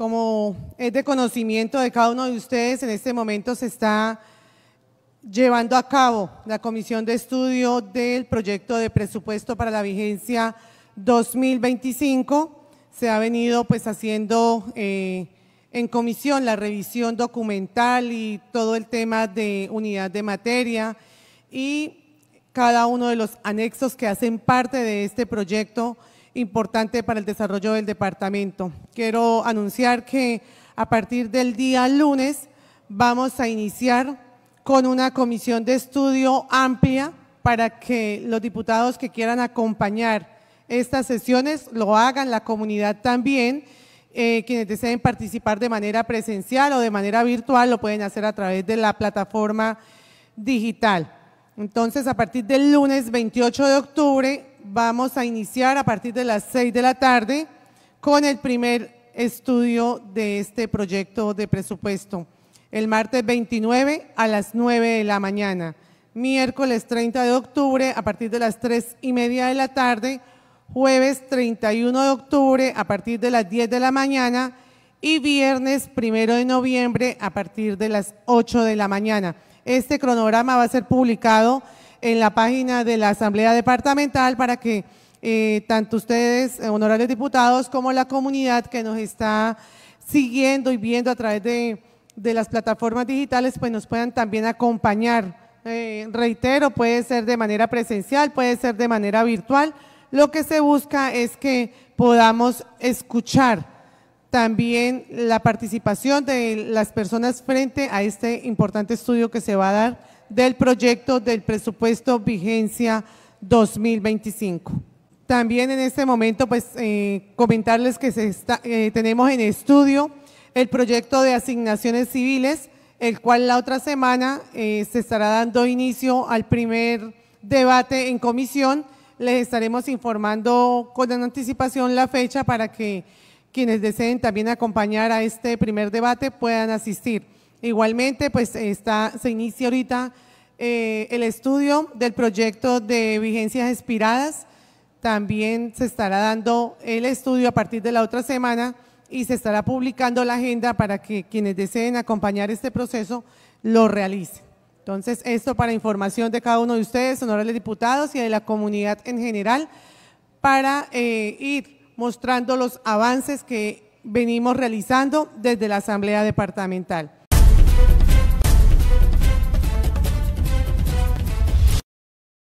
Como es de conocimiento de cada uno de ustedes, en este momento se está llevando a cabo la comisión de estudio del proyecto de presupuesto para la vigencia 2025. Se ha venido pues haciendo eh, en comisión la revisión documental y todo el tema de unidad de materia y cada uno de los anexos que hacen parte de este proyecto importante para el desarrollo del departamento. Quiero anunciar que a partir del día lunes vamos a iniciar con una comisión de estudio amplia para que los diputados que quieran acompañar estas sesiones lo hagan, la comunidad también. Eh, quienes deseen participar de manera presencial o de manera virtual lo pueden hacer a través de la plataforma digital. Entonces, a partir del lunes 28 de octubre vamos a iniciar a partir de las 6 de la tarde con el primer estudio de este proyecto de presupuesto. El martes 29 a las 9 de la mañana. Miércoles 30 de octubre a partir de las 3 y media de la tarde. Jueves 31 de octubre a partir de las 10 de la mañana. Y viernes 1 de noviembre a partir de las 8 de la mañana. Este cronograma va a ser publicado en la página de la Asamblea Departamental para que eh, tanto ustedes, eh, honorables diputados, como la comunidad que nos está siguiendo y viendo a través de, las plataformas digitales, pues nos puedan también acompañar. Eh, reitero, puede ser de manera presencial, puede ser de manera virtual. Lo que se busca es que podamos escuchar también la participación de las personas frente a este importante estudio que se va a dar del proyecto del presupuesto vigencia 2025. También en este momento, pues, eh, comentarles que se está, eh, tenemos en estudio el proyecto de asignaciones civiles, el cual la otra semana eh, se estará dando inicio al primer debate en comisión. Les estaremos informando con anticipación la fecha para que quienes deseen también acompañar a este primer debate puedan asistir. Igualmente, pues está, se inicia ahorita eh, el estudio del proyecto de vigencias expiradas. También se estará dando el estudio a partir de la otra semana y se estará publicando la agenda para que quienes deseen acompañar este proceso lo realicen. Entonces, esto para información de cada uno de ustedes, honorables diputados y de la comunidad en general, para eh, ir mostrando los avances que venimos realizando desde la Asamblea Departamental.